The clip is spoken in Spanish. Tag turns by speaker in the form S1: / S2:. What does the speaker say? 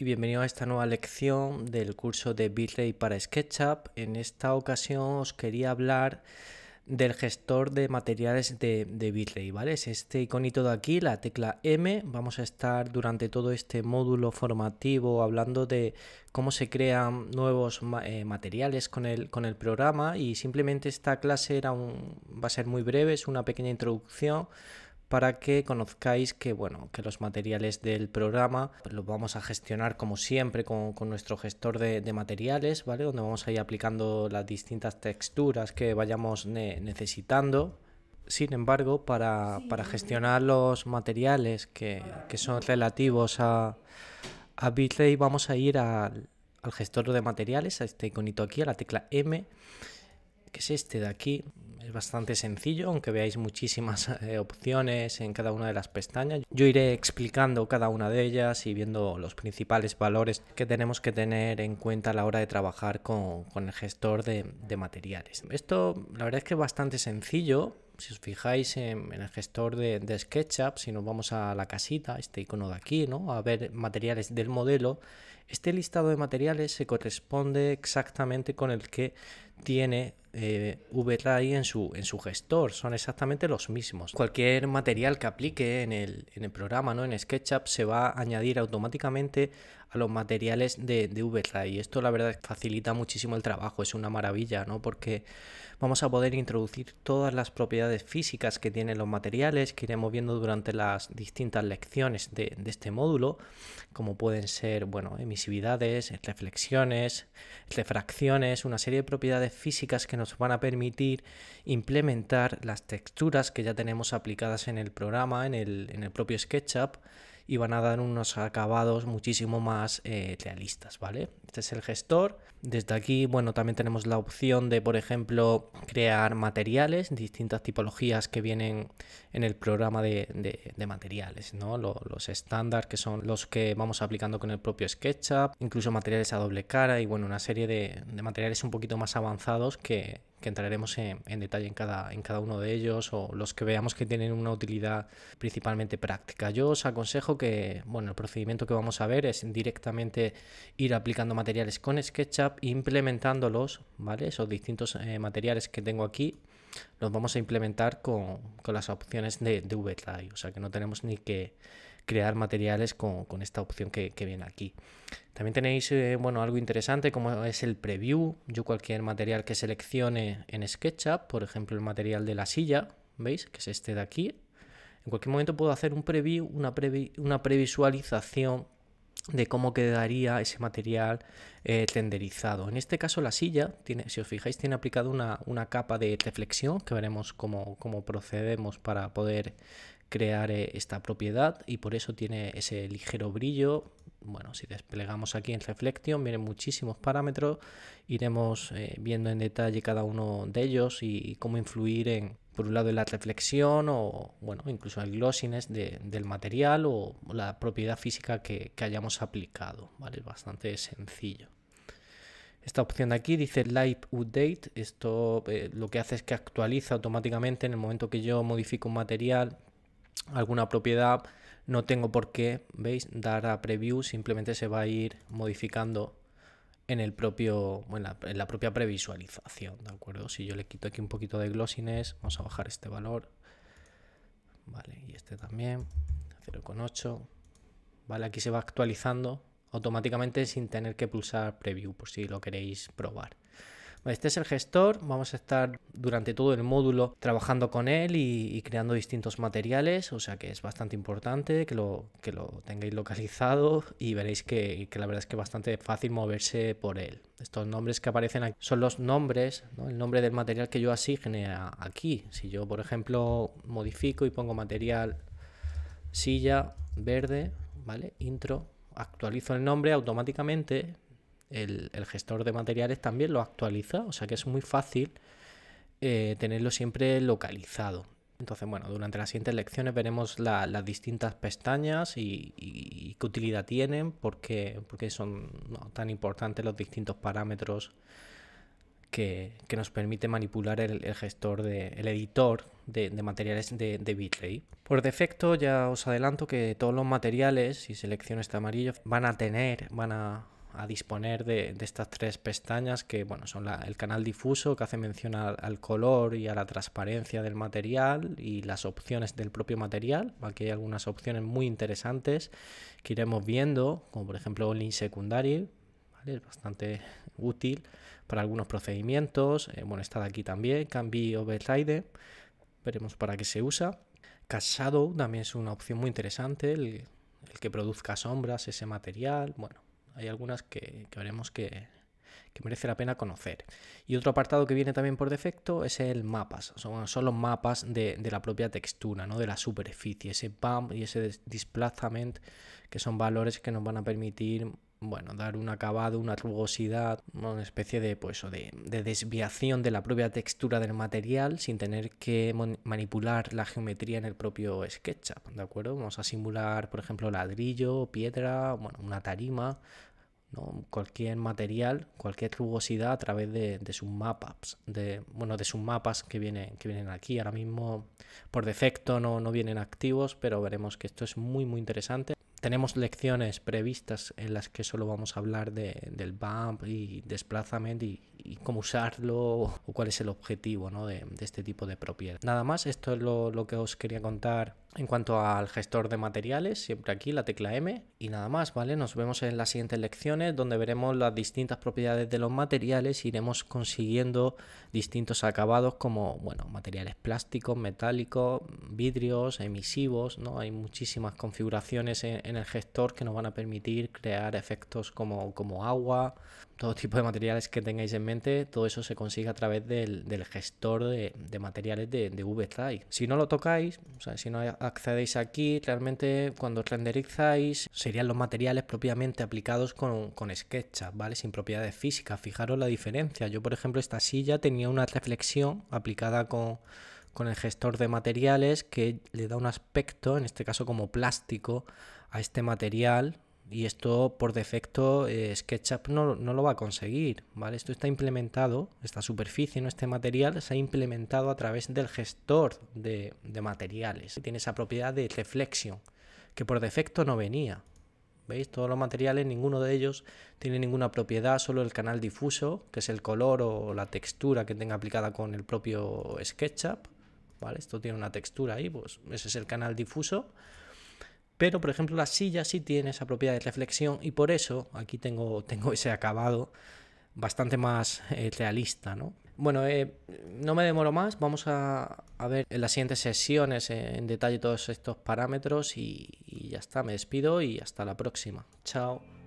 S1: y bienvenido a esta nueva lección del curso de Bitrate para SketchUp. En esta ocasión os quería hablar del gestor de materiales de, de ¿vale? este iconito de aquí, la tecla M. Vamos a estar durante todo este módulo formativo hablando de cómo se crean nuevos eh, materiales con el, con el programa y simplemente esta clase era un, va a ser muy breve, es una pequeña introducción para que conozcáis que, bueno, que los materiales del programa los vamos a gestionar como siempre con, nuestro gestor de, materiales, ¿vale? Donde vamos a ir aplicando las distintas texturas que vayamos necesitando. Sin embargo, para, para, gestionar los materiales que, son relativos a, a vamos a ir al, al gestor de materiales, a este iconito aquí, a la tecla M que es este de aquí. Es bastante sencillo, aunque veáis muchísimas eh, opciones en cada una de las pestañas. Yo iré explicando cada una de ellas y viendo los principales valores que tenemos que tener en cuenta a la hora de trabajar con, el gestor de, materiales. Esto la verdad es que es bastante sencillo, si os fijáis en, el gestor de, de, SketchUp, si nos vamos a la casita, este icono de aquí, ¿no? A ver materiales del modelo, este listado de materiales se corresponde exactamente con el que tiene eh, VRAI en su, en su gestor, son exactamente los mismos. Cualquier material que aplique en el, programa, ¿no? en SketchUp, se va a añadir automáticamente a los materiales de, de Esto la verdad facilita muchísimo el trabajo, es una maravilla, ¿no? porque vamos a poder introducir todas las propiedades físicas que tienen los materiales que iremos viendo durante las distintas lecciones de, este módulo, como pueden ser bueno, emisiones reflexiones, refracciones, una serie de propiedades físicas que nos van a permitir implementar las texturas que ya tenemos aplicadas en el programa, en el propio SketchUp, y van a dar unos acabados muchísimo más eh, realistas, ¿vale? Este es el gestor. Desde aquí, bueno, también tenemos la opción de, por ejemplo, crear materiales, distintas tipologías que vienen en el programa de, materiales, ¿no? los estándar que son los que vamos aplicando con el propio SketchUp, incluso materiales a doble cara y, bueno, una serie de, de materiales un poquito más avanzados que, que entraremos en, detalle en cada, en cada uno de ellos o los que veamos que tienen una utilidad principalmente práctica. Yo os aconsejo que, bueno, el procedimiento que vamos a ver es directamente ir aplicando materiales con SketchUp, implementándolos, ¿vale? Esos distintos eh, materiales que tengo aquí los vamos a implementar con, las opciones de, de o sea que no tenemos ni que crear materiales con, esta opción que, viene aquí. También tenéis eh, bueno, algo interesante como es el preview. Yo cualquier material que seleccione en SketchUp, por ejemplo el material de la silla, ¿veis? Que es este de aquí. En cualquier momento puedo hacer un preview, una, previsualización de cómo quedaría ese material eh, tenderizado. En este caso la silla, tiene, si os fijáis, tiene aplicado una, capa de, reflexión que veremos cómo procedemos para poder crear eh, esta propiedad y por eso tiene ese ligero brillo. Bueno, si desplegamos aquí en Reflection, miren muchísimos parámetros, iremos eh, viendo en detalle cada uno de ellos y, cómo influir en, por un lado, en la reflexión o, bueno, incluso el glossiness del material o la propiedad física que, hayamos aplicado, ¿vale? Es bastante sencillo. Esta opción de aquí dice light Update. Esto eh, lo que hace es que actualiza automáticamente en el momento que yo modifico un material alguna propiedad, no tengo por qué, ¿veis? Dar a preview, simplemente se va a ir modificando en, el propio, bueno, en la propia previsualización, ¿de acuerdo? Si yo le quito aquí un poquito de glossiness, vamos a bajar este valor, ¿vale? Y este también, 0,8, ¿vale? Aquí se va actualizando automáticamente sin tener que pulsar preview, por si lo queréis probar. Este es el gestor, vamos a estar durante todo el módulo trabajando con él y, creando distintos materiales, o sea que es bastante importante que lo, que lo tengáis localizado y veréis que, la verdad es que es bastante fácil moverse por él. Estos nombres que aparecen aquí son los nombres, el nombre del material que yo asigne aquí. Si yo, por ejemplo, modifico y pongo material silla verde, ¿vale? Intro, actualizo el nombre automáticamente el, gestor de materiales también lo actualiza, o sea que es muy fácil eh, tenerlo siempre localizado. Entonces, bueno, durante las siguientes lecciones veremos las distintas pestañas y, qué utilidad tienen, porque, porque son tan importantes los distintos parámetros que, nos permite manipular el, gestor, de, el editor de, materiales de, de, Por defecto, ya os adelanto que todos los materiales, si selecciono este amarillo, van a tener, van a, a disponer de, estas tres pestañas que bueno, son el canal difuso que hace mención al, color y a la transparencia del material y las opciones del propio material. Aquí hay algunas opciones muy interesantes que iremos viendo, como por ejemplo Link secundario es bastante útil para algunos procedimientos. Eh, bueno, está de aquí también, Cambi Override, veremos para qué se usa. casado también es una opción muy interesante, el, el que produzca sombras, ese material, bueno, hay algunas que, veremos que, merece la pena conocer. Y otro apartado que viene también por defecto es el mapas. Son, los mapas de, la propia textura, ¿no? de la superficie, ese bump y ese displacement, que son valores que nos van a permitir bueno, dar un acabado, una rugosidad, una especie de, pues, de, desviación de la propia textura del material sin tener que manipular la geometría en el propio SketchUp, ¿de acuerdo? Vamos a simular, por ejemplo, ladrillo, piedra, bueno, una tarima, ¿no? cualquier material, cualquier rugosidad a través de, sus mapas, de, bueno, de sus mapas que vienen, que vienen aquí. Ahora mismo por defecto no, vienen activos, pero veremos que esto es muy muy interesante. Tenemos lecciones previstas en las que solo vamos a hablar de, del bump y desplazamiento y, cómo usarlo o cuál es el objetivo de, este tipo de propiedad. Nada más, esto es lo, que os quería contar en cuanto al gestor de materiales, siempre aquí la tecla M y nada más, ¿vale? Nos vemos en las siguientes lecciones donde veremos las distintas propiedades de los materiales, iremos consiguiendo distintos acabados como, bueno, materiales plásticos, metálicos, vidrios, emisivos, ¿no? Hay muchísimas configuraciones en, el gestor que nos van a permitir crear efectos como, como agua, todo tipo de materiales que tengáis en mente, todo eso se consigue a través del, gestor de, materiales de, de VStrike. Si no lo tocáis, o sea, si no accedéis aquí, realmente cuando renderizáis serían los materiales propiamente aplicados con, con SketchUp, ¿vale? Sin propiedades físicas. Fijaros la diferencia. Yo, por ejemplo, esta silla tenía una reflexión aplicada con con el gestor de materiales que le da un aspecto, en este caso como plástico, a este material, y esto por defecto eh, SketchUp no, lo va a conseguir, ¿vale? Esto está implementado, esta superficie, ¿no? este material, se ha implementado a través del gestor de, materiales. Tiene esa propiedad de reflexión que por defecto no venía. ¿Veis? Todos los materiales, ninguno de ellos tiene ninguna propiedad, solo el canal difuso, que es el color o la textura que tenga aplicada con el propio SketchUp. ¿Vale? Esto tiene una textura ahí, pues ese es el canal difuso pero, por ejemplo, la silla sí tiene esa propiedad de reflexión y por eso aquí tengo, tengo ese acabado bastante más eh, realista, ¿no? Bueno, eh, no me demoro más, vamos a, ver en las siguientes sesiones en detalle todos estos parámetros y ya está, me despido y hasta la próxima. Chao.